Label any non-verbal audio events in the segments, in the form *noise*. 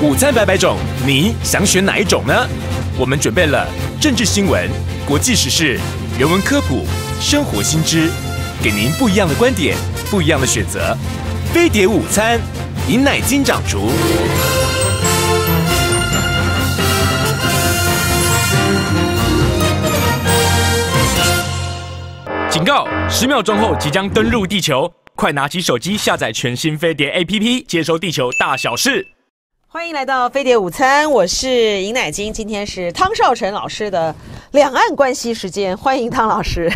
午餐百百种，你想选哪一种呢？我们准备了政治新闻、国际时事、人文科普、生活新知，给您不一样的观点，不一样的选择。飞碟午餐，饮奶金掌厨。警告！十秒钟后即将登陆地球，快拿起手机下载全新飞碟 APP，接收地球大小事。欢迎来到《飞碟午餐》，我是尹乃金。今天是汤少成老师的两岸关系时间，欢迎汤老师。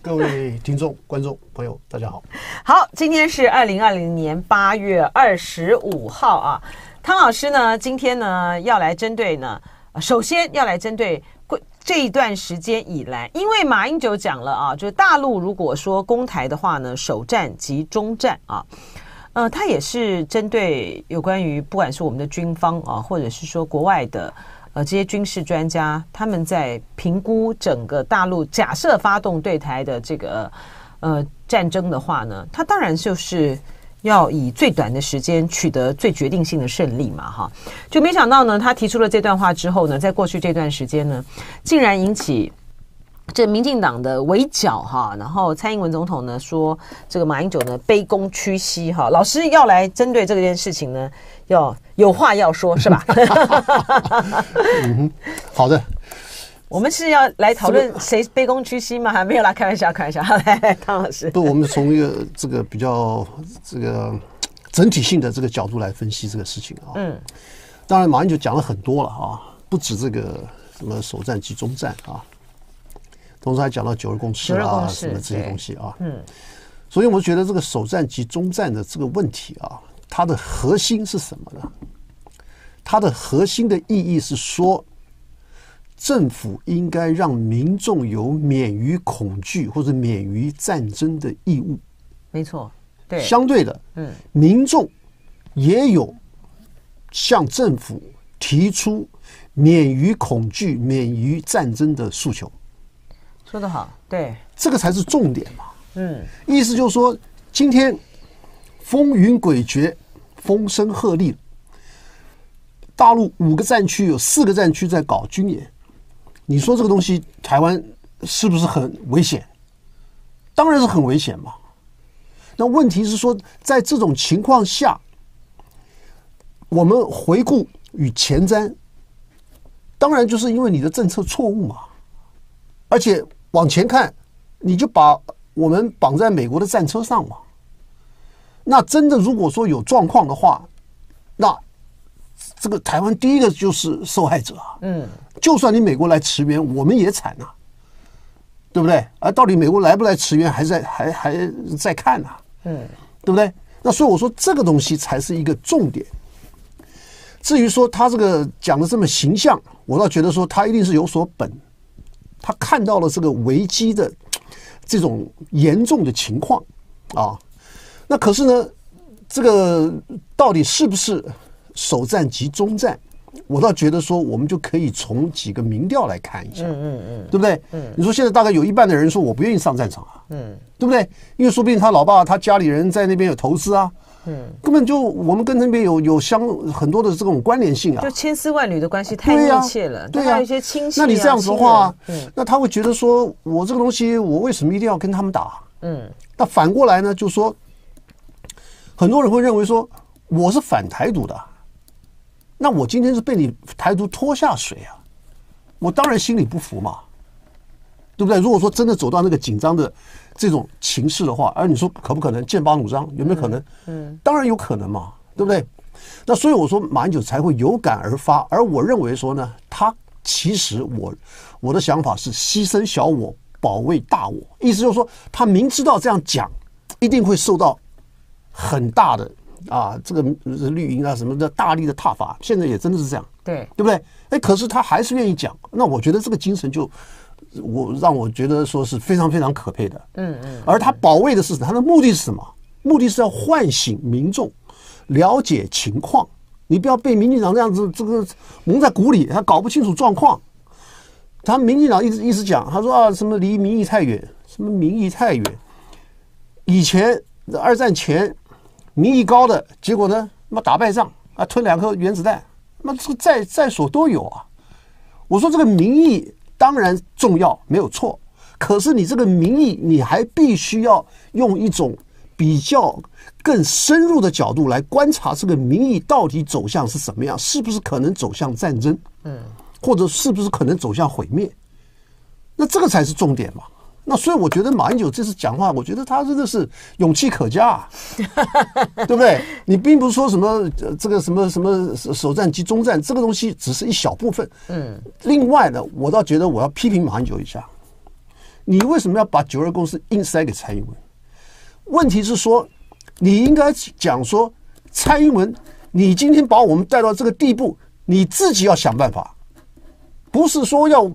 各位听众、观众朋友，大家好。好，今天是二零二零年八月二十五号啊。汤老师呢，今天呢要来针对呢，首先要来针对这这一段时间以来，因为马英九讲了啊，就是大陆如果说攻台的话呢，首战及中战啊。呃，他也是针对有关于不管是我们的军方啊，或者是说国外的呃这些军事专家，他们在评估整个大陆假设发动对台的这个呃战争的话呢，他当然就是要以最短的时间取得最决定性的胜利嘛，哈，就没想到呢，他提出了这段话之后呢，在过去这段时间呢，竟然引起。这民进党的围剿哈，然后蔡英文总统呢说这个马英九呢卑躬屈膝哈，老师要来针对这件事情呢，要有话要说是吧？嗯哼，好的，*laughs* 我们是要来讨论谁卑躬屈膝吗？还没有啦，开玩笑，开玩笑。来，*laughs* 汤老师，不，我们从一个这个比较这个整体性的这个角度来分析这个事情啊。嗯，当然马英九讲了很多了啊，不止这个什么首战及中战啊。同时还讲到九二共识啊，什么这些东西啊。嗯。所以，我们觉得这个首战及中战的这个问题啊，它的核心是什么呢？它的核心的意义是说，政府应该让民众有免于恐惧或者免于战争的义务。没错。对。相对的，嗯，民众也有向政府提出免于恐惧、免于战争的诉求。说得好，对，这个才是重点嘛。嗯，意思就是说，今天风云诡谲，风声鹤唳，大陆五个战区有四个战区在搞军演，你说这个东西台湾是不是很危险？当然是很危险嘛。那问题是说，在这种情况下，我们回顾与前瞻，当然就是因为你的政策错误嘛，而且。往前看，你就把我们绑在美国的战车上嘛。那真的，如果说有状况的话，那这个台湾第一个就是受害者啊。嗯。就算你美国来驰援，我们也惨啊，对不对？而到底美国来不来驰援，还在还还在看呐。嗯。对不对？那所以我说，这个东西才是一个重点。至于说他这个讲的这么形象，我倒觉得说他一定是有所本。他看到了这个危机的 *tsk* 这种严重的情况啊，那可是呢，这个到底是不是首战及终战？我倒觉得说，我们就可以从几个民调来看一下，嗯嗯嗯，对不对？嗯，你说现在大概有一半的人说我不愿意上战场啊，嗯，对不对？因为说不定他老爸他家里人在那边有投资啊。嗯，根本就我们跟那边有有相很多的这种关联性啊，就千丝万缕的关系太密切了，对啊，一些亲戚啊，那你这样说话，那他会觉得说我这个东西我为什么一定要跟他们打？嗯，那反过来呢，就说很多人会认为说我是反台独的，那我今天是被你台独拖下水啊，我当然心里不服嘛。对不对？如果说真的走到那个紧张的这种情势的话，而你说可不可能剑拔弩张，有没有可能？嗯，当然有可能嘛，对不对？那所以我说马英九才会有感而发，而我认为说呢，他其实我我的想法是牺牲小我，保卫大我，意思就是说他明知道这样讲一定会受到很大的啊这个绿营啊什么的大力的踏伐，现在也真的是这样，对对不对？哎，可是他还是愿意讲，那我觉得这个精神就。我让我觉得说是非常非常可佩的，嗯嗯，而他保卫的是他的目的是什么？目的是要唤醒民众，了解情况。你不要被民进党这样子这个蒙在鼓里，他搞不清楚状况。他民进党一直一直讲，他说啊什么离民意太远，什么民意太远。以前二战前民意高的结果呢，妈打败仗啊，吞两颗原子弹，那这个在在所都有啊。我说这个民意。当然重要没有错，可是你这个民意，你还必须要用一种比较更深入的角度来观察这个民意到底走向是什么样，是不是可能走向战争？嗯，或者是不是可能走向毁灭？那这个才是重点嘛。那所以我觉得马英九这次讲话，我觉得他真的是勇气可嘉，*laughs* 对不对？你并不是说什么这个什么什么首战及终战，这个东西只是一小部分。嗯，另外呢，我倒觉得我要批评马英九一下，你为什么要把九二共识硬塞给蔡英文？问题是说，你应该讲说，蔡英文，你今天把我们带到这个地步，你自己要想办法，不是说要。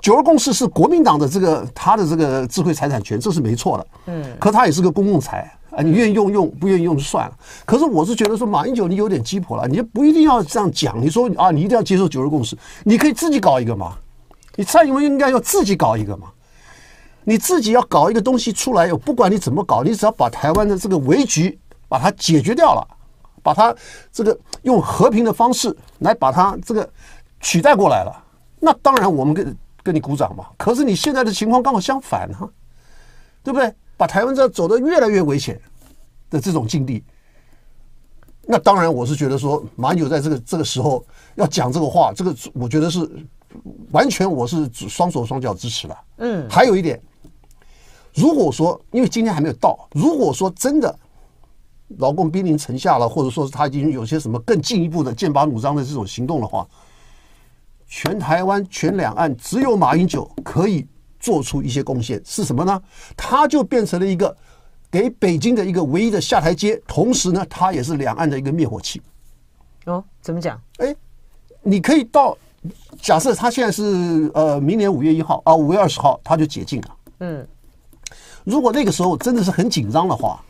九二共识是国民党的这个他的这个智慧财产权，这是没错的。嗯。可他也是个公共财啊，你愿意用用，不愿意用就算了。可是我是觉得说，马英九你有点鸡婆了，你就不一定要这样讲。你说啊，你一定要接受九二共识，你可以自己搞一个嘛。你蔡英文应该要自己搞一个嘛。你自己要搞一个东西出来，不管你怎么搞，你只要把台湾的这个危局把它解决掉了，把它这个用和平的方式来把它这个取代过来了。那当然，我们跟跟你鼓掌嘛。可是你现在的情况刚好相反啊，对不对？把台湾这走得越来越危险的这种境地，那当然我是觉得说，马九在这个这个时候要讲这个话，这个我觉得是完全我是双手双脚支持了。嗯。还有一点，如果说因为今天还没有到，如果说真的劳工兵临城下了，或者说是他已经有些什么更进一步的剑拔弩张的这种行动的话。全台湾、全两岸只有马英九可以做出一些贡献，是什么呢？他就变成了一个给北京的一个唯一的下台阶，同时呢，他也是两岸的一个灭火器。哦，怎么讲？哎，你可以到假设他现在是呃，明年五月一号啊，五月二十号他就解禁了。嗯，如果那个时候真的是很紧张的话，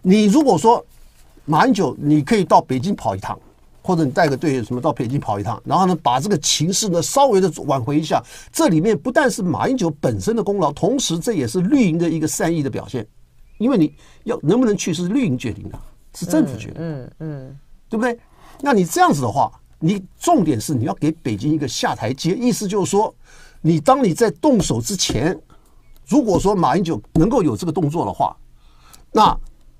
你如果说马英九，你可以到北京跑一趟。或者你带个队什么到北京跑一趟，然后呢，把这个情势呢稍微的挽回一下。这里面不但是马英九本身的功劳，同时这也是绿营的一个善意的表现。因为你要能不能去是绿营决定的，是政府决定。嗯嗯，对不对？那你这样子的话，你重点是你要给北京一个下台阶，意思就是说，你当你在动手之前，如果说马英九能够有这个动作的话，那。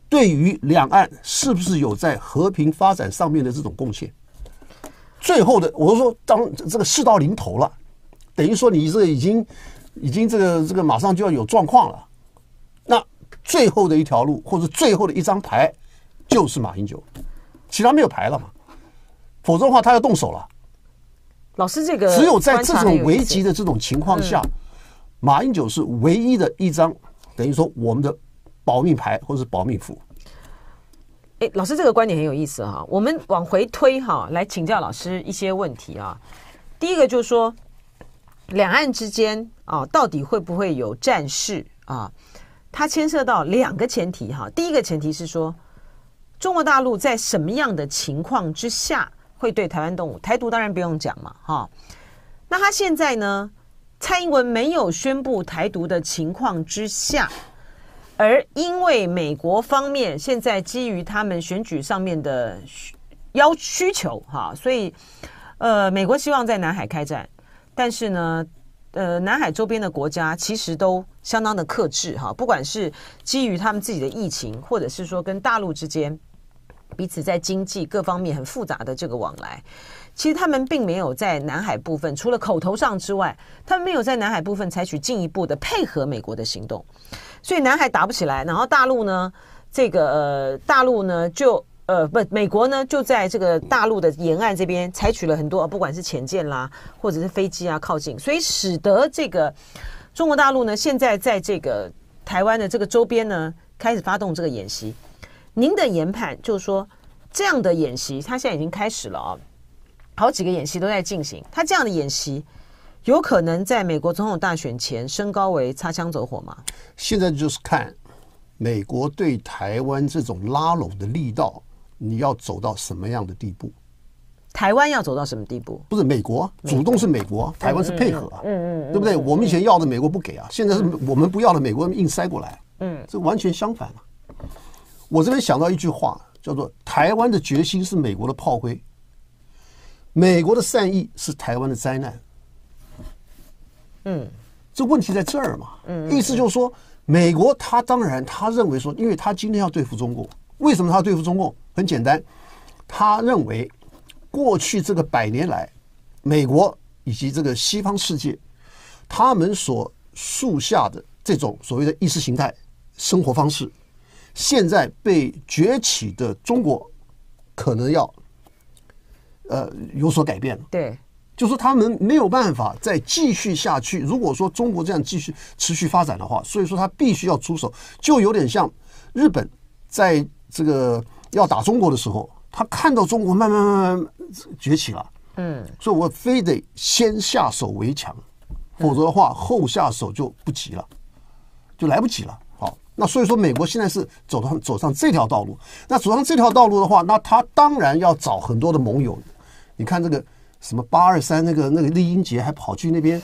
对于两岸是不是有在和平发展上面的这种贡献？最后的，我说当这个事到临头了，等于说你这已经已经这个这个马上就要有状况了。那最后的一条路或者最后的一张牌就是马英九，其他没有牌了嘛？否则的话，他要动手了。老师，这个只有在这种危急的这种情况下，马英九是唯一的一张，等于说我们的。保命牌或者是保命符，哎，老师这个观点很有意思哈。我们往回推哈，来请教老师一些问题啊。第一个就是说，两岸之间啊，到底会不会有战事啊？它牵涉到两个前提哈。第一个前提是说，中国大陆在什么样的情况之下会对台湾动武？台独当然不用讲嘛哈。那他现在呢，蔡英文没有宣布台独的情况之下。而因为美国方面现在基于他们选举上面的要需求哈，所以呃，美国希望在南海开战，但是呢，呃，南海周边的国家其实都相当的克制哈，不管是基于他们自己的疫情，或者是说跟大陆之间彼此在经济各方面很复杂的这个往来，其实他们并没有在南海部分，除了口头上之外，他们没有在南海部分采取进一步的配合美国的行动。所以南海打不起来，然后大陆呢，这个呃大陆呢就呃不美国呢就在这个大陆的沿岸这边采取了很多，不管是潜舰啦或者是飞机啊靠近，所以使得这个中国大陆呢现在在这个台湾的这个周边呢开始发动这个演习。您的研判就是说这样的演习，它现在已经开始了啊，好几个演习都在进行，它这样的演习。有可能在美国总统大选前升高为擦枪走火吗？现在就是看美国对台湾这种拉拢的力道，你要走到什么样的地步？台湾要走到什么地步？不是美国主动是美国，台湾是配合，嗯嗯，对不对？我们以前要的美国不给啊，现在是我们不要的美国硬塞过来，嗯，这完全相反了。我这边想到一句话，叫做“台湾的决心是美国的炮灰，美国的善意是台湾的灾难”。嗯，这问题在这儿嘛。嗯，意思就是说，美国他当然他认为说，因为他今天要对付中共，为什么他要对付中共？很简单，他认为过去这个百年来，美国以及这个西方世界，他们所树下的这种所谓的意识形态生活方式，现在被崛起的中国可能要呃有所改变了。对。就是他们没有办法再继续下去。如果说中国这样继续持续发展的话，所以说他必须要出手，就有点像日本在这个要打中国的时候，他看到中国慢慢慢慢崛起了，嗯，所以我非得先下手为强，否则的话后下手就不及了，就来不及了。好，那所以说美国现在是走上走上这条道路，那走上这条道路的话，那他当然要找很多的盟友。你看这个。什么八二三那个那个丽英杰还跑去那边，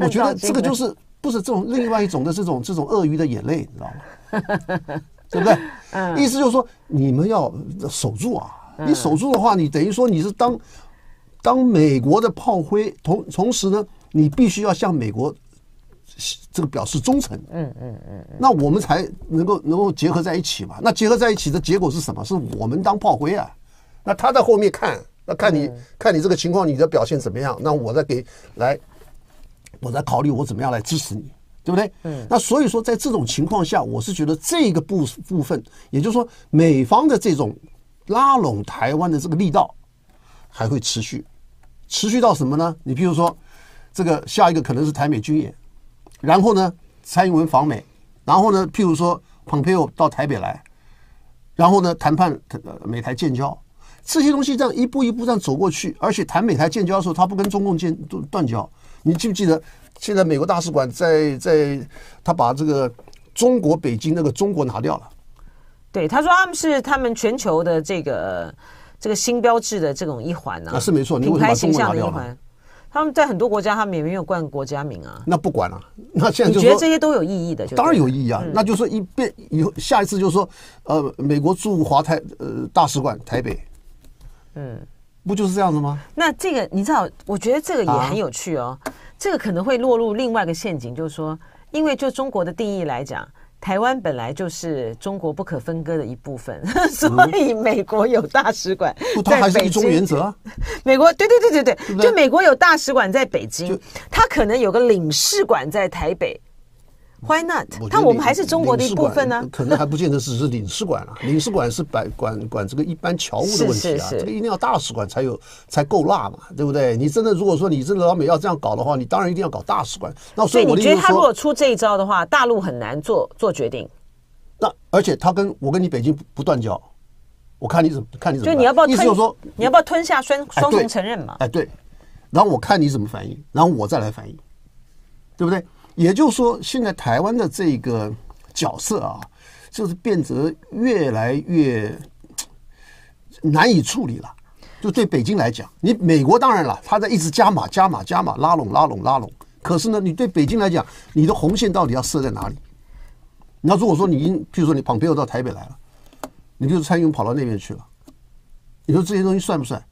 我觉得这个就是不是这种另外一种的这种这种鳄鱼的眼泪，你知道吗？对不对？*laughs* 意思就是说，你们要守住啊！你守住的话，你等于说你是当当美国的炮灰，同同时呢，你必须要向美国这个表示忠诚。嗯嗯嗯。那我们才能够能够结合在一起嘛？那结合在一起的结果是什么？是我们当炮灰啊！那他在后面看。那看你看你这个情况，你的表现怎么样？那我再给来，我再考虑我怎么样来支持你，对不对？嗯。那所以说，在这种情况下，我是觉得这个部部分，也就是说，美方的这种拉拢台湾的这个力道还会持续，持续到什么呢？你譬如说，这个下一个可能是台美军演，然后呢，蔡英文访美，然后呢，譬如说 Pompeo 到台北来，然后呢，谈判美台建交。这些东西这样一步一步这样走过去，而且谈美台建交的时候，他不跟中共建断断交。你记不记得现在美国大使馆在在他把这个中国北京那个中国拿掉了？对，他说他们是他们全球的这个这个新标志的这种一环啊，是没错。品牌形象的一环，他们在很多国家他们也没有冠国家名啊。那不管了，那现在你觉得这些都有意义的？当然有意义啊。那就说一遍以后，下一次就是说呃，美国驻华台呃大使馆台北。嗯，不就是这样子吗？那这个你知道？我觉得这个也很有趣哦。这个可能会落入另外一个陷阱，就是说，因为就中国的定义来讲，台湾本来就是中国不可分割的一部分，*laughs* 所以美国有大使馆。不，它还是一中原则。美国对对对对对，就美国有大使馆在北京，它可能有个领事馆在台北。Why not？但我们还是中国的一部分呢。可能还不见得只是领事馆了，*laughs* 领事馆是管管管这个一般侨务的问题啊。这个一定要大使馆才有，才够辣嘛，对不对？你真的如果说你真的老美要这样搞的话，你当然一定要搞大使馆。那所以你觉得他如果出这一招的话，大陆很难做做决定。那而且他跟我跟你北京不断交，我看你怎么看你怎么。就你要不要意思就是说你要不要吞下双双重承认嘛？哎对，然后我看你怎么反应，然后我再来反应，对不对？也就是说，现在台湾的这个角色啊，就是变得越来越难以处理了。就对北京来讲，你美国当然了，他在一直加码、加码、加码，拉拢、拉拢、拉拢。可是呢，你对北京来讲，你的红线到底要设在哪里？那如果说你，比如说你旁边又到台北来了，你就是蔡英文跑到那边去了，你说这些东西算不算？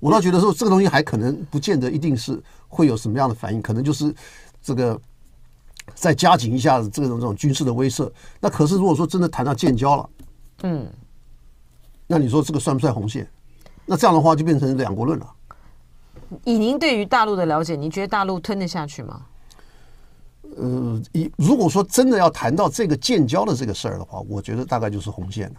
我倒觉得说，这个东西还可能不见得一定是会有什么样的反应，可能就是这个。再加紧一下子这种这种军事的威慑，那可是如果说真的谈到建交了，嗯，那你说这个算不算红线？那这样的话就变成两国论了。以您对于大陆的了解，您觉得大陆吞得下去吗？呃，以如果说真的要谈到这个建交的这个事儿的话，我觉得大概就是红线了。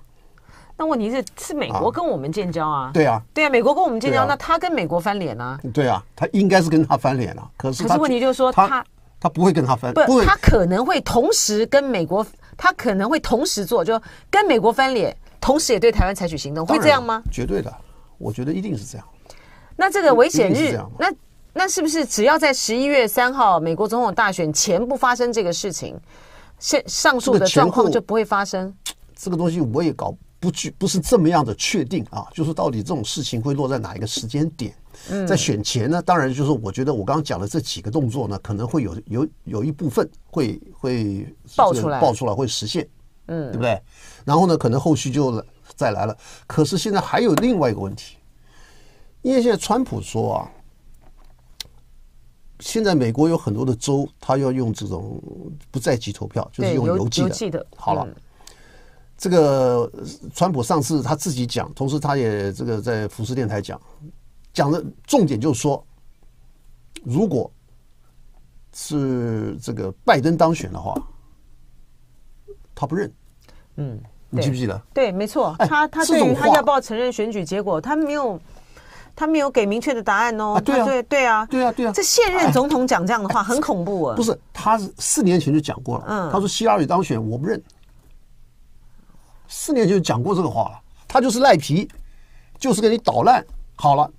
那问题是，是美国跟我们建交啊？对啊，对啊，美国跟我们建交，那他跟美国翻脸啊？对啊，他应该是跟他翻脸啊。可是，可是问题就是说他。他不会跟他分，不，他可能会同时跟美国，他可能会同时做，就跟美国翻脸，同时也对台湾采取行动，会这样吗？绝对的，我觉得一定是这样。那这个危险日，那那是不是只要在十一月三号美国总统大选前不发生这个事情，现上述的状况就不会发生？这个东西我也搞。不具不是这么样的确定啊，就是到底这种事情会落在哪一个时间点，在选前呢？当然就是我觉得我刚刚讲的这几个动作呢，可能会有有有一部分会会爆出来，爆出来会实现，嗯，对不对？然后呢，可能后续就再来了。可是现在还有另外一个问题，因为现在川普说啊，现在美国有很多的州，他要用这种不在籍投票，就是用邮寄的，好了。这个川普上次他自己讲，同时他也这个在福斯电台讲，讲的重点就是说，如果是这个拜登当选的话，他不认。嗯，你记不记得？对，没错，他他对于他要不要承认选举结果，他没有他没有给明确的答案哦。对啊，对啊，对啊，对啊，这现任总统讲这样的话很恐怖啊！不是，他是四年前就讲过了。嗯，他说希拉里当选我不认。四年就讲过这个话了，他就是赖皮，就是给你捣乱。好了，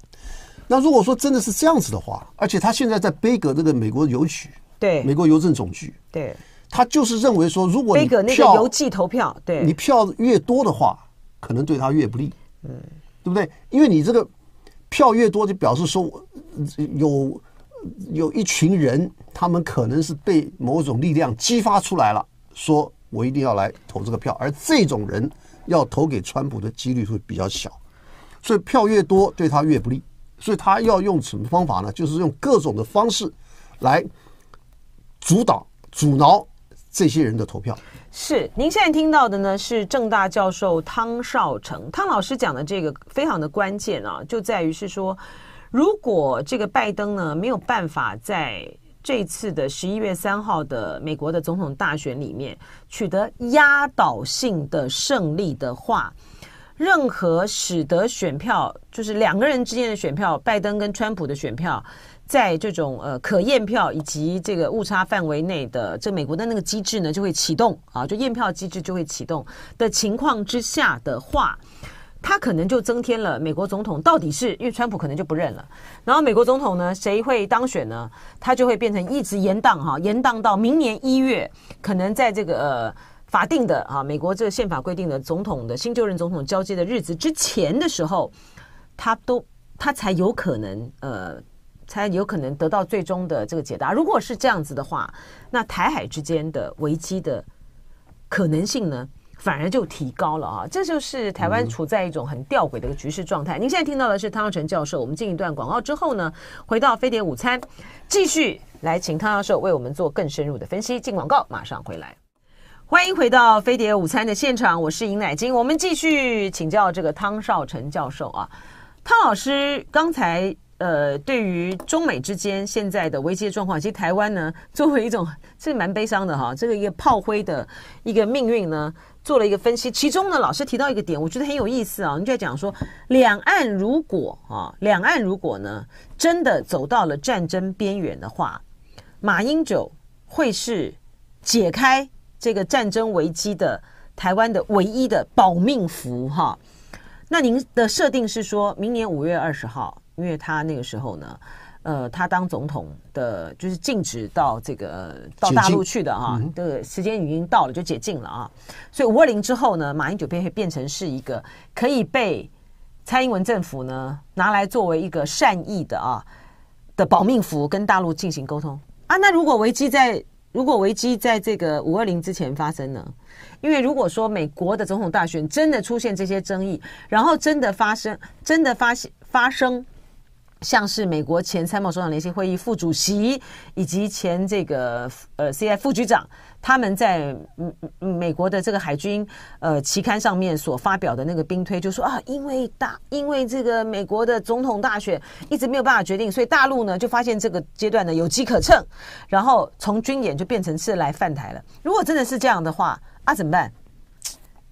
那如果说真的是这样子的话，而且他现在在贝格这个美国邮局，对，美国邮政总局，对，他就是认为说，如果你票，邮寄投票，对，你票越多的话，可能对他越不利，嗯，对不对？因为你这个票越多，就表示说有有一群人，他们可能是被某种力量激发出来了，说。我一定要来投这个票，而这种人要投给川普的几率会比较小，所以票越多对他越不利，所以他要用什么方法呢？就是用各种的方式来阻挡、阻挠这些人的投票。是，您现在听到的呢是正大教授汤绍成汤老师讲的这个非常的关键啊，就在于是说，如果这个拜登呢没有办法在。这次的十一月三号的美国的总统大选里面取得压倒性的胜利的话，任何使得选票就是两个人之间的选票，拜登跟川普的选票，在这种呃可验票以及这个误差范围内的这美国的那个机制呢，就会启动啊，就验票机制就会启动的情况之下的话。他可能就增添了美国总统到底是因为川普可能就不认了，然后美国总统呢谁会当选呢？他就会变成一直延宕哈，延宕到明年一月，可能在这个法定的啊美国这个宪法规定的总统的新就任总统交接的日子之前的时候，他都他才有可能呃才有可能得到最终的这个解答。如果是这样子的话，那台海之间的危机的可能性呢？反而就提高了啊！这就是台湾处在一种很吊诡的一个局势状态。您现在听到的是汤少成教授。我们进一段广告之后呢，回到飞碟午餐，继续来请汤教授为我们做更深入的分析。进广告马上回来。欢迎回到飞碟午餐的现场，我是尹乃金。我们继续请教这个汤少成教授啊。汤老师刚才呃，对于中美之间现在的危机的状况，其实台湾呢，作为一种是蛮悲伤的哈，这个一个炮灰的一个命运呢。做了一个分析，其中呢，老师提到一个点，我觉得很有意思啊。您在讲说，两岸如果啊，两岸如果呢，真的走到了战争边缘的话，马英九会是解开这个战争危机的台湾的唯一的保命符哈。那您的设定是说明年五月二十号，因为他那个时候呢。呃，他当总统的，就是禁止到这个到大陆去的啊，的时间已经到了，就解禁了啊。所以五二零之后呢，马英九变会变成是一个可以被蔡英文政府呢拿来作为一个善意的啊的保命符，跟大陆进行沟通啊。那如果危机在如果危机在这个五二零之前发生呢？因为如果说美国的总统大选真的出现这些争议，然后真的发生真的发现发生。像是美国前参谋首长联席会议副主席，以及前这个呃 C.I. 副局长，他们在美国的这个海军呃期刊上面所发表的那个兵推，就说啊，因为大因为这个美国的总统大选一直没有办法决定，所以大陆呢就发现这个阶段呢有机可乘，然后从军演就变成是来犯台了。如果真的是这样的话，啊怎么办？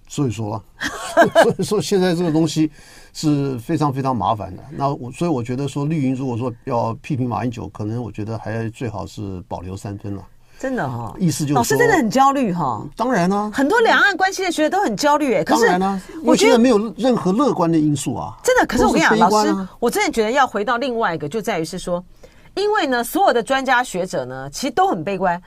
所以说，*laughs* 所以说现在这个东西。是非常非常麻烦的。那我所以我觉得说，绿营如果说要批评马英九，可能我觉得还最好是保留三分了。真的哈，意思就是老师真的很焦虑哈。当然啊，很多两岸关系的学者都很焦虑哎。当然了，我觉得没有任何乐观的因素啊。真的，可是我跟你讲，老师，我真的觉得要回到另外一个，就在于是说，因为呢，所有的专家学者呢，其实都很悲观，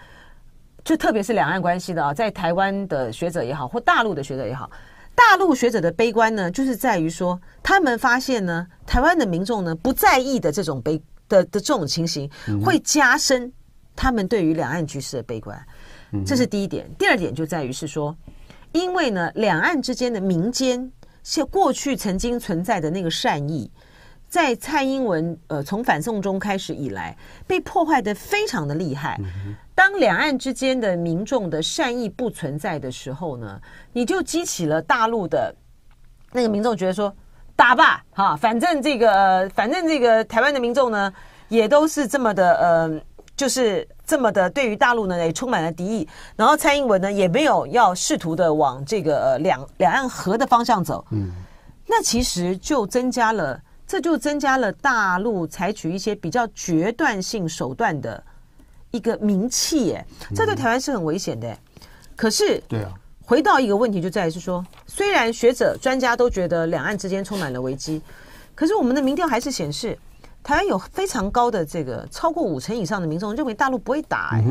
就特别是两岸关系的啊，在台湾的学者也好，或大陆的学者也好。大陆学者的悲观呢，就是在于说，他们发现呢，台湾的民众呢不在意的这种悲的的这种情形，会加深他们对于两岸局势的悲观。这是第一点。第二点就在于是说，因为呢，两岸之间的民间像过去曾经存在的那个善意，在蔡英文呃从反送中开始以来，被破坏的非常的厉害。当两岸之间的民众的善意不存在的时候呢，你就激起了大陆的那个民众觉得说打吧哈，反正这个反正这个台湾的民众呢也都是这么的呃，就是这么的对于大陆呢也充满了敌意。然后蔡英文呢也没有要试图的往这个两两岸和的方向走，嗯，那其实就增加了，这就增加了大陆采取一些比较决断性手段的。一个名气，耶，这对台湾是很危险的。可是，对啊，回到一个问题，就在于是说，虽然学者、专家都觉得两岸之间充满了危机，可是我们的民调还是显示，台湾有非常高的这个超过五成以上的民众认为大陆不会打。哎，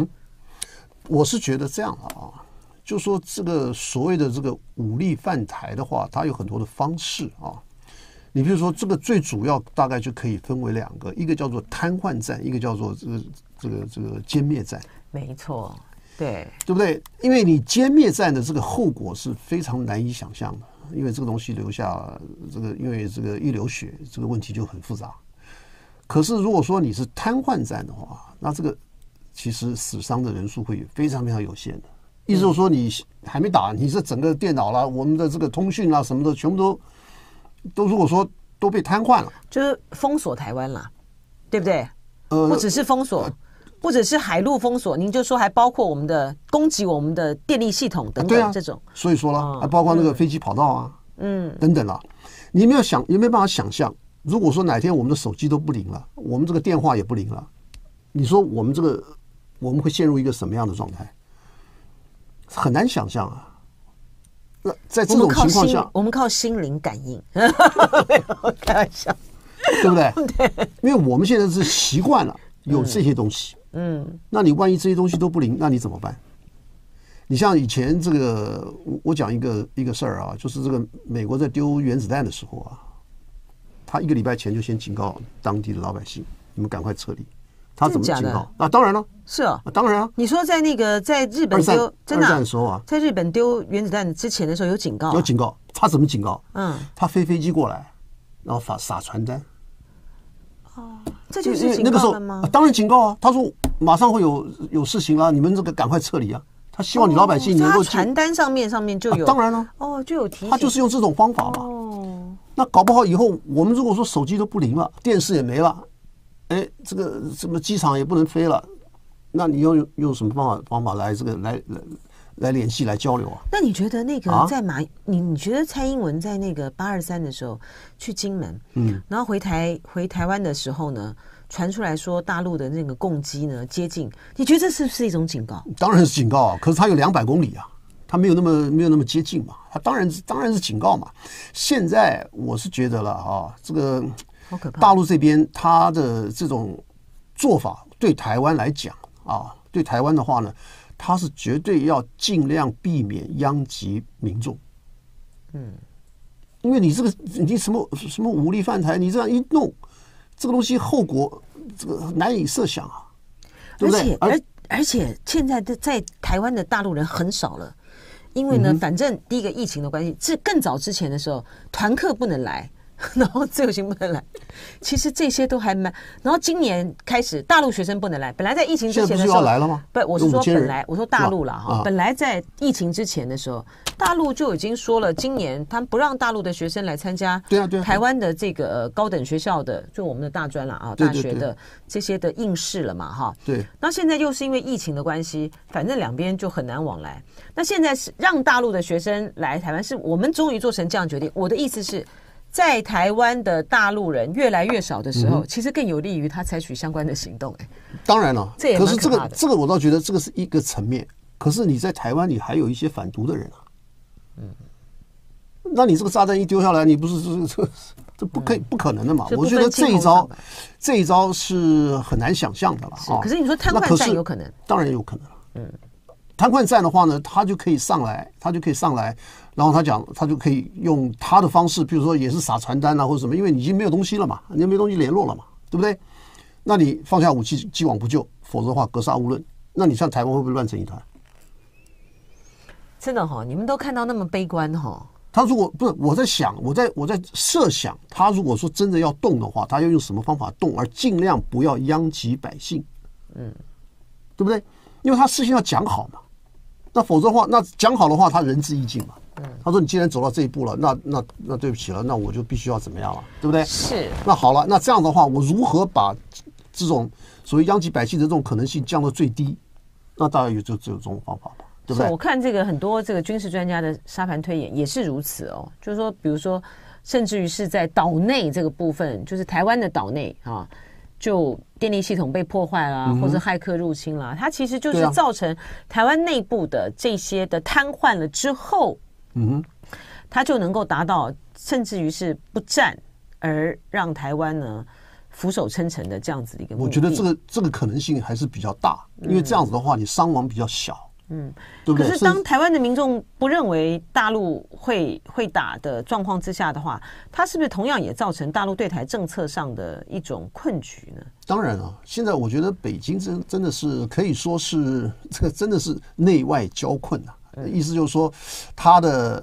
我是觉得这样啊，就说这个所谓的这个武力犯台的话，它有很多的方式啊。你比如说，这个最主要大概就可以分为两个，一个叫做瘫痪战，一个叫做这个这个这个歼灭战。没错，对，对不对？因为你歼灭战的这个后果是非常难以想象的，因为这个东西留下这个，因为这个一流血这个问题就很复杂。可是如果说你是瘫痪战的话，那这个其实死伤的人数会非常非常有限的。意思就是说，你还没打，你是整个电脑啦，我们的这个通讯啊什么的全部都。都如果说都被瘫痪了，就是封锁台湾了，对不对？呃，不只是封锁，不只是海陆封锁，您就说还包括我们的攻击我们的电力系统等等，啊，这种，所以说了，还包括那个飞机跑道啊，嗯，等等了。你有没有想，有没有办法想象，如果说哪天我们的手机都不灵了，我们这个电话也不灵了，你说我们这个我们会陷入一个什么样的状态？很难想象啊。那在这种情况下，我们靠心灵感应，*laughs* 开玩笑，对不对？*laughs* 对，因为我们现在是习惯了有这些东西。嗯，那你万一这些东西都不灵，那你怎么办？你像以前这个，我我讲一个一个事儿啊，就是这个美国在丢原子弹的时候啊，他一个礼拜前就先警告当地的老百姓，你们赶快撤离。他怎么警告啊？当然了，是啊，当然啊。你说在那个在日本丢真的时候啊，在日本丢原子弹之前的时候有警告，有警告。他怎么警告？嗯，他飞飞机过来，然后发撒传单。哦，这就是那个时候吗？当然警告啊！他说马上会有有事情了，你们这个赶快撤离啊！他希望你老百姓能够传单上面上面就有，当然了，哦，就有提醒。他就是用这种方法嘛。哦，那搞不好以后我们如果说手机都不灵了，电视也没了。哎，这个什么机场也不能飞了，那你要用用什么方法方法来这个来来来联系来交流啊？那你觉得那个在马，你你觉得蔡英文在那个八二三的时候去金门，嗯，然后回台回台湾的时候呢，传出来说大陆的那个共机呢接近，你觉得这是不是一种警告？当然是警告啊，可是它有两百公里啊，它没有那么没有那么接近嘛，它当然当然是警告嘛。现在我是觉得了啊，这个。大陆这边他的这种做法对台湾来讲啊，对台湾的话呢，他是绝对要尽量避免殃及民众。嗯，因为你这个你什么什么武力犯台，你这样一弄，这个东西后果这个难以设想啊。而且而而且现在的在台湾的大陆人很少了，因为呢，反正第一个疫情的关系，这更早之前的时候团客不能来。*laughs* 然后自由行不能来，其实这些都还蛮。然后今年开始，大陆学生不能来。本来在疫情之前的时候，要来了吗？不，我是说本来，我说大陆了哈。本来在疫情之前的时候，大陆就已经说了，今年他们不让大陆的学生来参加。对啊对。台湾的这个高等学校的，就我们的大专了啊，大学的这些的应试了嘛哈。对。那现在又是因为疫情的关系，反正两边就很难往来。那现在是让大陆的学生来台湾，是我们终于做成这样决定。我的意思是。在台湾的大陆人越来越少的时候，其实更有利于他采取相关的行动。哎，当然了，可是这个这个我倒觉得这个是一个层面。可是你在台湾你还有一些反毒的人啊，嗯，那你这个炸弹一丢下来，你不是这这这不可不可能的嘛？我觉得这一招，这一招是很难想象的了啊。可是你说瘫痪战有可能，当然有可能了。嗯，瘫痪战的话呢，他就可以上来，他就可以上来。然后他讲，他就可以用他的方式，比如说也是撒传单啊，或者什么，因为你已经没有东西了嘛，你没东西联络了嘛，对不对？那你放下武器，既往不咎，否则的话格杀勿论。那你像台湾会不会乱成一团？真的哈，你们都看到那么悲观哈。他如果不是，我在想，我在我在设想，他如果说真的要动的话，他要用什么方法动，而尽量不要殃及百姓，嗯，对不对？因为他事先要讲好嘛。那否则的话，那讲好的话，他仁至义尽嘛。他说：“你既然走到这一步了，那那那对不起了，那我就必须要怎么样了，对不对？是。那好了，那这样的话，我如何把这种所谓殃及百姓的这种可能性降到最低？那大概有就只有这种方法吧，对不对？我看这个很多这个军事专家的沙盘推演也是如此哦，就是说，比如说，甚至于是在岛内这个部分，就是台湾的岛内啊。”就电力系统被破坏啦，或者骇客入侵啦，它其实就是造成台湾内部的这些的瘫痪了之后，嗯，它就能够达到甚至于是不战而让台湾呢俯首称臣的这样子的一个。我觉得这个这个可能性还是比较大，因为这样子的话你伤亡比较小。嗯，可是当台湾的民众不认为大陆会会打的状况之下的话，它是不是同样也造成大陆对台政策上的一种困局呢？当然了，现在我觉得北京真真的是可以说是这个 *laughs* 真的是内外交困，啊。意思就是说，他的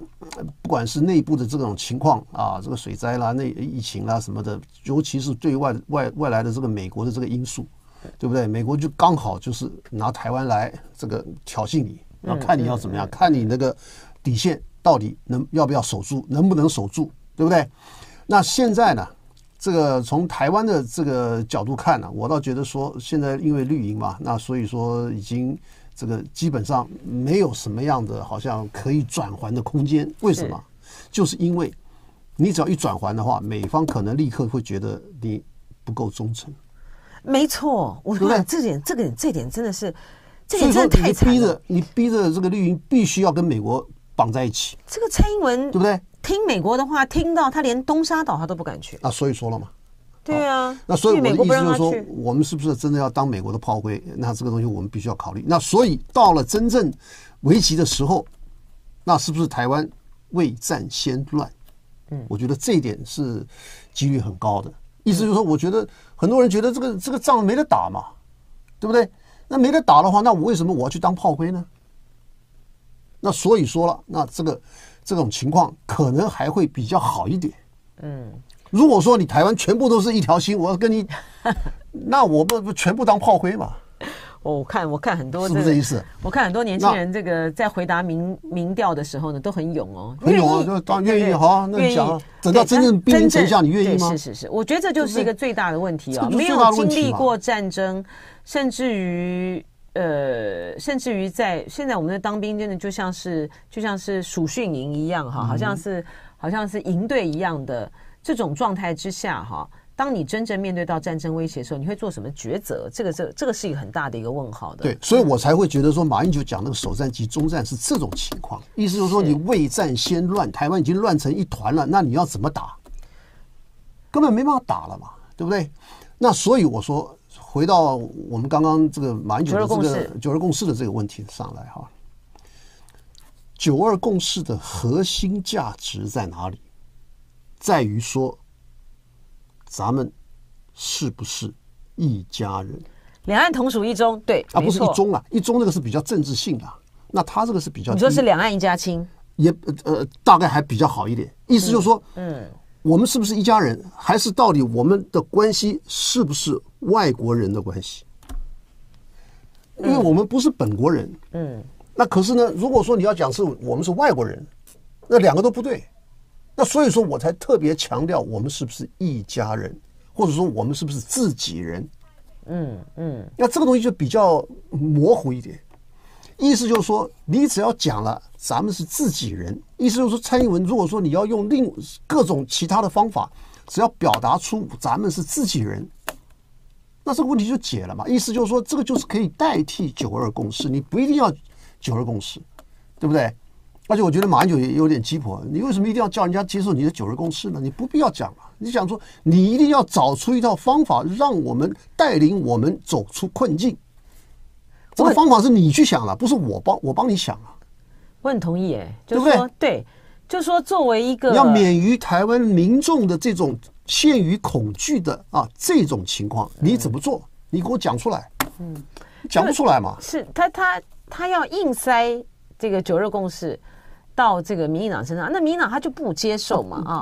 不管是内部的这种情况啊，这个水灾啦、内疫情啦什么的，尤其是对外外外来的这个美国的这个因素。对不对？美国就刚好就是拿台湾来这个挑衅你，要看你要怎么样，看你那个底线到底能要不要守住，能不能守住，对不对？那现在呢，这个从台湾的这个角度看呢，我倒觉得说，现在因为绿营嘛，那所以说已经这个基本上没有什么样的好像可以转还的空间。为什么？就是因为，你只要一转还的话，美方可能立刻会觉得你不够忠诚。没错，我得这点，这个这点真的是，这点真的太惨了。你逼着你逼着这个绿营必须要跟美国绑在一起，这个蔡英文对不对？听美国的话，听到他连东沙岛他都不敢去啊，所以说了嘛，对啊。那所以我的意思就是说，我们是不是真的要当美国的炮灰？那这个东西我们必须要考虑。那所以到了真正危急的时候，那是不是台湾未战先乱？嗯，我觉得这一点是几率很高的。意思就是说，我觉得。很多人觉得这个这个仗没得打嘛，对不对？那没得打的话，那我为什么我要去当炮灰呢？那所以说了，那这个这种情况可能还会比较好一点。嗯，如果说你台湾全部都是一条心，我跟你，*laughs* 那我不不全部当炮灰嘛。我看，我看很多，是不是这意思？我看很多年轻人，这个在回答民民调的时候呢，都很勇哦，很勇啊，就当愿意哈，愿意等到真正兵阵下，你愿意吗？是是是，我觉得这就是一个最大的问题啊，没有经历过战争，甚至于呃，甚至于在现在我们的当兵，真的就像是就像是暑训营一样哈，好像是好像是营队一样的这种状态之下哈。当你真正面对到战争威胁的时候，你会做什么抉择？这个这这个是一个很大的一个问号的。对，所以我才会觉得说，马英九讲那个“首战及终战”是这种情况，意思就是说你未战先乱，台湾已经乱成一团了，那你要怎么打？根本没办法打了嘛，对不对？那所以我说，回到我们刚刚这个马英九的这个“九二共识”的这个问题上来哈，“九二共识”的核心价值在哪里？在于说。咱们是不是一家人？两岸同属一中，对，啊，不是一中啊，一中那个是比较政治性的，那他这个是比较，你说是两岸一家亲，也呃呃，大概还比较好一点。意思就是说，嗯，我们是不是一家人，还是到底我们的关系是不是外国人的关系？因为我们不是本国人，嗯，那可是呢，如果说你要讲是我们是外国人，那两个都不对。那所以说我才特别强调我们是不是一家人，或者说我们是不是自己人？嗯嗯，那这个东西就比较模糊一点。意思就是说，你只要讲了咱们是自己人，意思就是说，蔡英文，如果说你要用另各种其他的方法，只要表达出咱们是自己人，那这个问题就解了嘛。意思就是说，这个就是可以代替九二共识，你不一定要九二共识，对不对？而且我觉得马英九也有点鸡婆，你为什么一定要叫人家接受你的九日共识呢？你不必要讲啊！你想说你一定要找出一套方法，让我们带领我们走出困境。这个方法是你去想了，不是我帮我帮你想啊。我很同意哎，就是对？对，就说作为一个要免于台湾民众的这种陷于恐惧的啊这种情况，你怎么做？你给我讲出来。嗯，讲不出来嘛？是他他他要硬塞这个九日共识。到这个民进党身上，那民进党他就不接受嘛啊？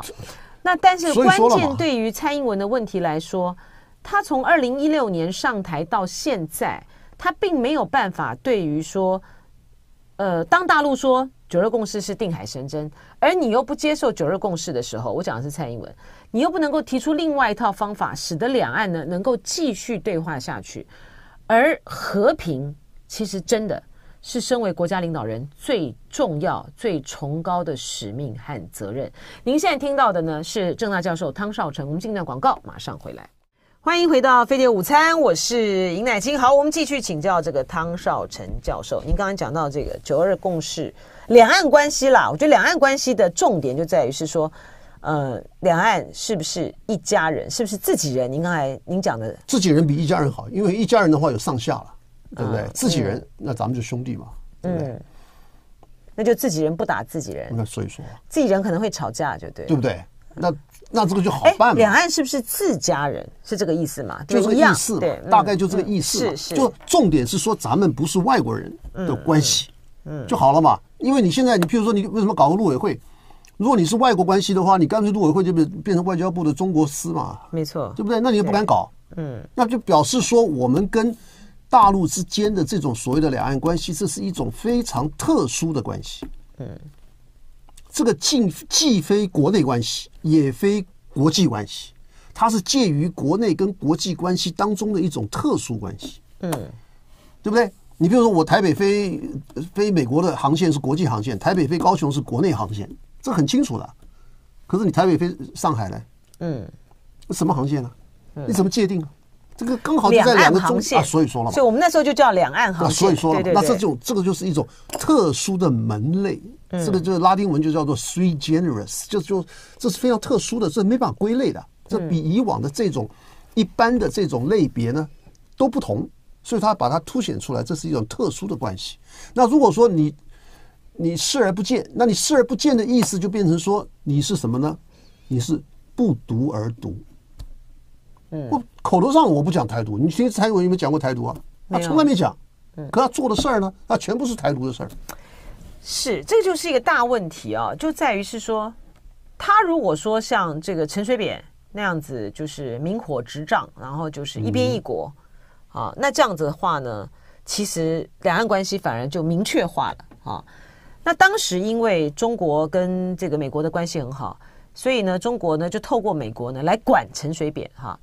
那但是关键对于蔡英文的问题来说，他从二零一六年上台到现在，他并没有办法对于说，呃，当大陆说九二共识是定海神针，而你又不接受九二共识的时候，我讲的是蔡英文，你又不能够提出另外一套方法，使得两岸呢能够继续对话下去，而和平其实真的。是身为国家领导人最重要、最崇高的使命和责任。您现在听到的呢，是郑大教授汤少成。我们进一段广告，马上回来。欢迎回到《飞碟午餐》，我是尹乃菁。好，我们继续请教这个汤少成教授。您刚才讲到这个九二共识、两岸关系啦，我觉得两岸关系的重点就在于是说，呃，两岸是不是一家人，是不是自己人？您刚才您讲的，自己人比一家人好，因为一家人的话有上下了。对不对？自己人，那咱们就兄弟嘛，对不对？那就自己人不打自己人。那所以说，自己人可能会吵架，就对，对不对？那那这个就好办嘛。两岸是不是自家人？是这个意思嘛？就是意思，对，大概就这个意思。是是。就重点是说，咱们不是外国人的关系，嗯，就好了嘛。因为你现在，你譬如说，你为什么搞个陆委会？如果你是外国关系的话，你干脆陆委会就变变成外交部的中国司嘛。没错，对不对？那你也不敢搞，嗯，那就表示说我们跟。大陆之间的这种所谓的两岸关系，这是一种非常特殊的关系。嗯，这个既既非国内关系，也非国际关系，它是介于国内跟国际关系当中的一种特殊关系。嗯，对不对？你比如说，我台北飞飞美国的航线是国际航线，台北飞高雄是国内航线，这很清楚的。可是你台北飞上海呢？嗯，什么航线呢？你怎么界定啊？这个刚好就在两个中线，所以说了嘛，所以我们那时候就叫两岸航线，所以说了，那这种这个就是一种特殊的门类，这个就是拉丁文就叫做 three generous，就就这是非常特殊的，这没办法归类的，这比以往的这种一般的这种类别呢都不同，所以它把它凸显出来，这是一种特殊的关系。那如果说你你视而不见，那你视而不见的意思就变成说你是什么呢？你是不读而读。我口头上我不讲台独，你听蔡英文有没有讲过台独啊？他从来没讲，可他做的事儿呢，那全部是台独的事儿。是，这就是一个大问题啊，就在于是说，他如果说像这个陈水扁那样子，就是明火执仗，然后就是一边一国啊，那这样子的话呢，其实两岸关系反而就明确化了啊。那当时因为中国跟这个美国的关系很好，所以呢，中国呢就透过美国呢来管陈水扁哈。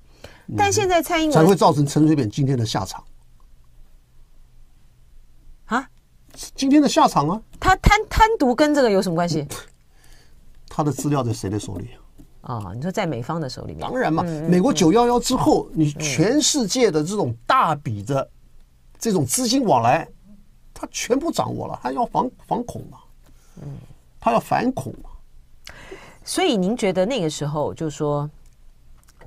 但现在蔡英文才会造成陈水扁今天的下场啊，今天的下场啊，他贪贪渎跟这个有什么关系？他的资料在谁的手里啊？你说在美方的手里面？当然嘛，美国九幺幺之后，你全世界的这种大笔的这种资金往来，他全部掌握了，他要防防恐嘛，嗯，他要反恐嘛，所以您觉得那个时候就说。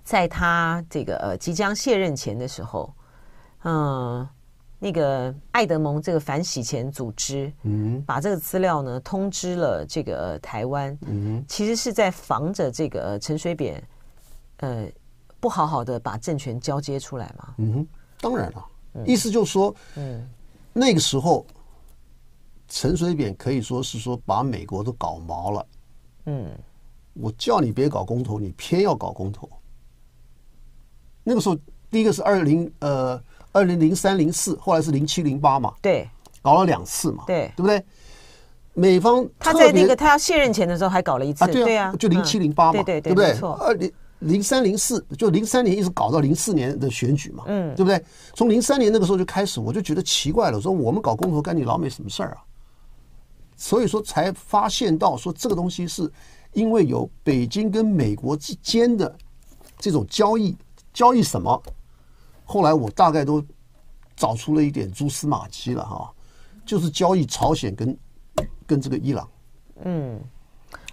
在他这个呃即将卸任前的时候，嗯，那个爱德蒙这个反洗钱组织，嗯，把这个资料呢通知了这个台湾，嗯，其实是在防着这个陈水扁，呃，不好好的把政权交接出来嘛，嗯，当然了，意思就是说，嗯，那个时候陈水扁可以说是说把美国都搞毛了，嗯，我叫你别搞公投，你偏要搞公投。那个时候，第一个是二零呃二零零三零四，后来是零七零八嘛，对，搞了两次嘛，对，对不对？美方他在那个他要卸任前的时候还搞了一次，对呀，就零七零八嘛，对对对，没错。二零零三零四就零三年一直搞到零四年的选举嘛，嗯，对不对？从零三年那个时候就开始，我就觉得奇怪了，说我们搞公投干你老美什么事儿啊？所以说才发现到说这个东西是因为有北京跟美国之间的这种交易。交易什么？后来我大概都找出了一点蛛丝马迹了哈，就是交易朝鲜跟跟这个伊朗。嗯，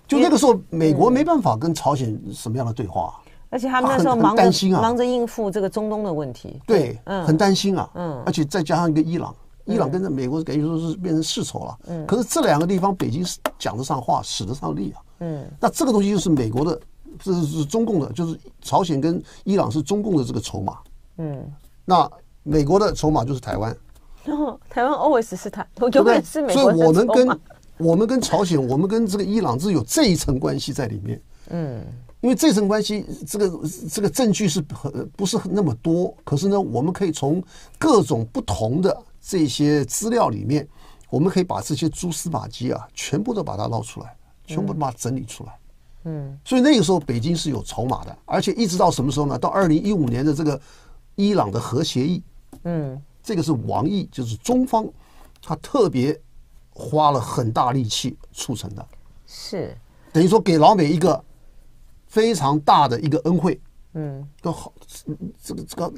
就那个时候，美国没办法跟朝鲜什么样的对话，而且他们那时候很担心啊，忙着应付这个中东的问题。对，嗯，很担心啊，嗯，而且再加上一个伊朗，伊朗跟这美国感觉说是变成世仇了。嗯，可是这两个地方，北京是讲得上话，使得上力啊。嗯，那这个东西就是美国的。这是是中共的，就是朝鲜跟伊朗是中共的这个筹码。嗯，那美国的筹码就是台湾。然 *laughs* 后台湾 always 是台，偶尔是美国。所以我们跟我们跟朝鲜，我们跟这个伊朗是有这一层关系在里面。嗯，因为这层关系，这个这个证据是不不是那么多。可是呢，我们可以从各种不同的这些资料里面，我们可以把这些蛛丝马迹啊，全部都把它捞出来，全部把它整理出来。嗯，所以那个时候北京是有筹码的，而且一直到什么时候呢？到二零一五年的这个伊朗的核协议，嗯，这个是王毅，就是中方，他特别花了很大力气促成的，是等于说给老美一个非常大的一个恩惠，嗯，都好，这个这个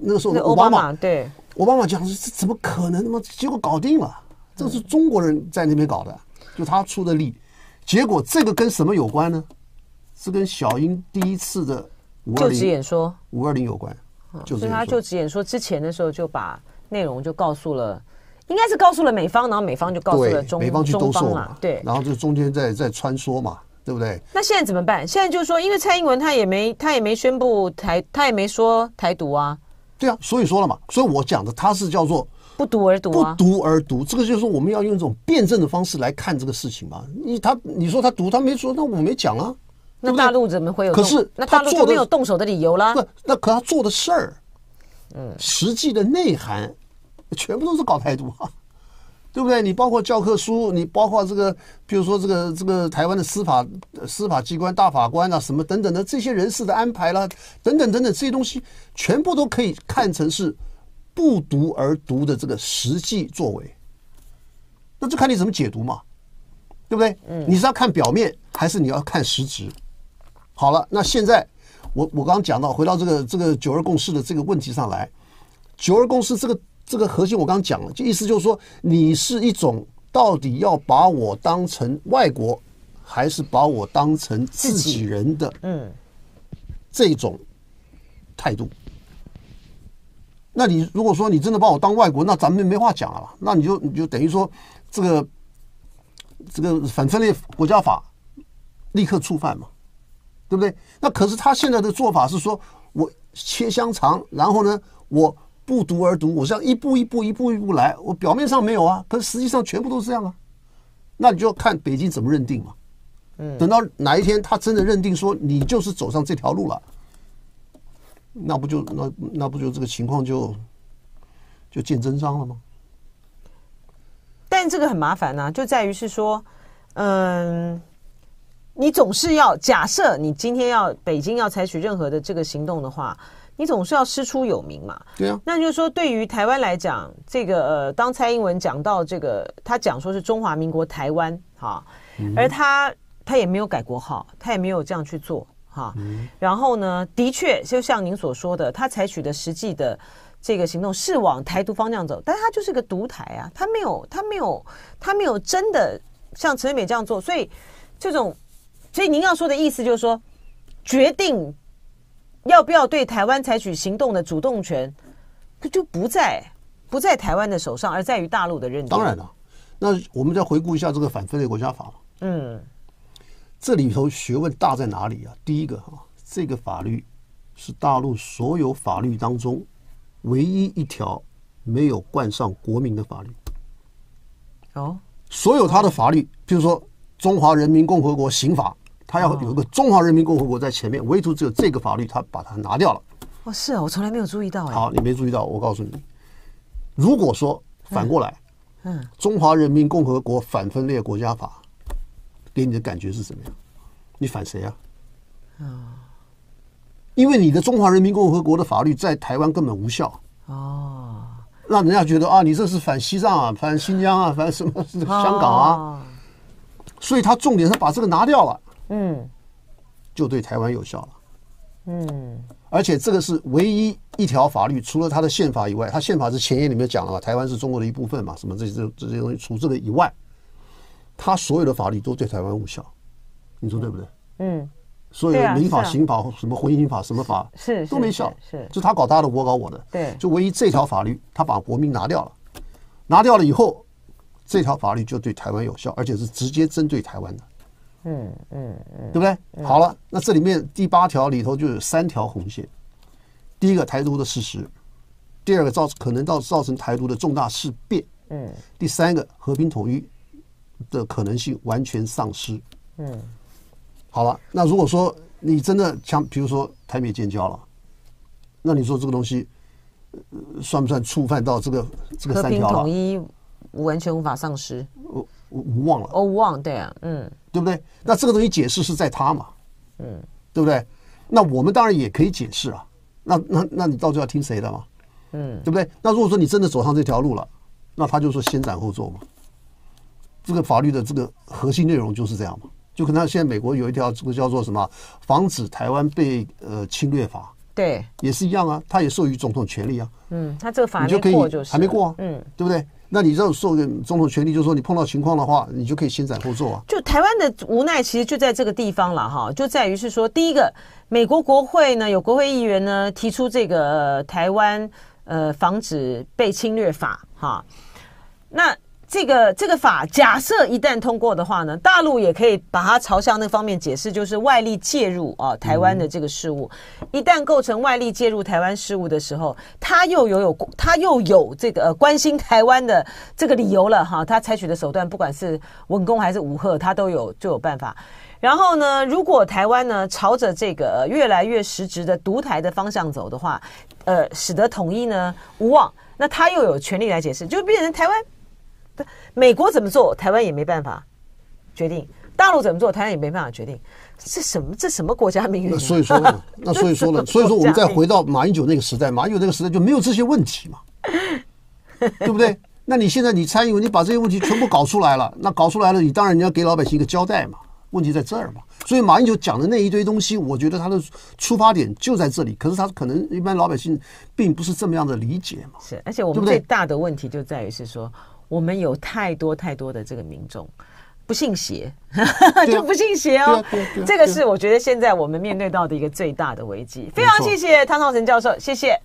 那个时候奥巴马对，奥巴马讲说这怎么可能？他妈结果搞定了，这是中国人在那边搞的，就他出的力。结果这个跟什么有关呢？是跟小英第一次的就职演说五二零有关，就是他就职演说之前的时候就把内容就告诉了，应该是告诉了美方，然后美方就告诉了中美方，去兜嘛，对，然后就中间在在穿梭嘛，对不对？那现在怎么办？现在就是说，因为蔡英文他也没他也没宣布台，他也没说台独啊，对啊，所以说了嘛，所以我讲的他是叫做。不读而读，不读而读，这个就是我们要用一种辩证的方式来看这个事情嘛。你他，你说他读，他没说，那我没讲啊。那大陆怎么会有？可是那大陆就没有动手的理由啦。那那可他做的事儿，嗯，实际的内涵全部都是搞态度啊，*laughs* 对不对？你包括教科书，你包括这个，比如说这个这个台湾的司法司法机关大法官啊什么等等的这些人事的安排啦等等等等这些东西，全部都可以看成是。不读而读的这个实际作为，那就看你怎么解读嘛，对不对？你是要看表面还是你要看实质？好了，那现在我我刚讲到，回到这个这个九二共识的这个问题上来，九二共识这个这个核心，我刚讲了，就意思就是说，你是一种到底要把我当成外国，还是把我当成自己人的嗯这种态度。那你如果说你真的把我当外国，那咱们就没话讲了吧？那你就你就等于说这个这个反分裂国家法立刻触犯嘛，对不对？那可是他现在的做法是说，我切香肠，然后呢，我不读而读，我是一步一步一步一步来，我表面上没有啊，可是实际上全部都是这样啊。那你就看北京怎么认定嘛。嗯，等到哪一天他真的认定说你就是走上这条路了。那不就那那不就这个情况就就见真章了吗？但这个很麻烦啊，就在于是说，嗯，你总是要假设你今天要北京要采取任何的这个行动的话，你总是要师出有名嘛？对啊。那就是说对于台湾来讲，这个呃，当蔡英文讲到这个，他讲说是中华民国台湾哈，而他他也没有改国号，他也没有这样去做。哈，然后呢？的确，就像您所说的，他采取的实际的这个行动是往台独方向走，但是他就是个独台啊，他没有，他没有，他没有真的像陈美这样做，所以这种，所以您要说的意思就是说，决定要不要对台湾采取行动的主动权，不就不在不在台湾的手上，而在于大陆的认定。当然了，那我们再回顾一下这个反分裂国家法嗯。这里头学问大在哪里啊？第一个啊，这个法律是大陆所有法律当中唯一一条没有冠上“国民”的法律。哦，所有它的法律，比如说《中华人民共和国刑法》，它要有个“中华人民共和国”在前面，唯独只有这个法律，它把它拿掉了。哦，是啊，我从来没有注意到哎。好，你没注意到，我告诉你，如果说反过来，嗯，《中华人民共和国反分裂国家法》。给你的感觉是什么样？你反谁啊？啊，因为你的中华人民共和国的法律在台湾根本无效啊，让人家觉得啊，你这是反西藏啊，反新疆啊，*laughs* 反什么香港啊，所以他重点是把这个拿掉了，嗯，就对台湾有效了，嗯，而且这个是唯一一条法律，除了他的宪法以外，他宪法是前言里面讲了嘛，台湾是中国的一部分嘛，什么这些这些这东西除这个以外。他所有的法律都对台湾无效，你说对不对？嗯，所有的民法、刑法、什么婚姻法、什么法是都没效，是就他搞他的，我搞我的，对。就唯一这条法律，他把国民拿掉了，拿掉了以后，这条法律就对台湾有效，而且是直接针对台湾的。嗯嗯嗯，对不对？好了，那这里面第八条里头就有三条红线：，第一个台独的事实，第二个造可能造造成台独的重大事变，嗯，第三个和平统一。的可能性完全丧失。嗯，好了，那如果说你真的像比如说台美建交了，那你说这个东西算不算触犯到这个这个三条统一完全无法丧失，我我忘了，哦忘望，对啊，嗯，对不对？那这个东西解释是在他嘛，嗯，对不对？那我们当然也可以解释啊，那那那你到底要听谁的嘛？嗯，对不对？那如果说你真的走上这条路了，那他就说先斩后奏嘛。这个法律的这个核心内容就是这样嘛？就可能现在美国有一条这个叫做什么“防止台湾被呃侵略法”？对，也是一样啊，它也授予总统权利啊。嗯，它这个法律就可以还没过啊，嗯，对不对？那你要授予总统权利，就是说你碰到情况的话，你就可以先斩后奏啊。就台湾的无奈，其实就在这个地方了哈，就在于是说，第一个，美国国会呢有国会议员呢提出这个台湾呃防止被侵略法哈，那。这个这个法假设一旦通过的话呢，大陆也可以把它朝向那方面解释，就是外力介入啊，台湾的这个事务一旦构成外力介入台湾事务的时候，他又有有他又有这个关心台湾的这个理由了哈，他采取的手段不管是文攻还是武吓，他都有就有办法。然后呢，如果台湾呢朝着这个越来越实质的独台的方向走的话，呃，使得统一呢无望，那他又有权利来解释，就变成台湾。美国怎么做，台湾也没办法决定；大陆怎么做，台湾也没办法决定。这什么？这什么国家命运？所以说，呢，*laughs* 那所以说呢？所以说，我们再回到马英九那个时代，马英九那个时代就没有这些问题嘛，*laughs* 对不对？那你现在你参与，你把这些问题全部搞出来了，那搞出来了，你当然你要给老百姓一个交代嘛。问题在这儿嘛。所以马英九讲的那一堆东西，我觉得他的出发点就在这里。可是他可能一般老百姓并不是这么样的理解嘛。是，而且我们最大的问题就在于是说。我们有太多太多的这个民众，不信邪 *laughs* 就不信邪哦，这个是我觉得现在我们面对到的一个最大的危机。非常谢谢汤兆成教授，谢谢。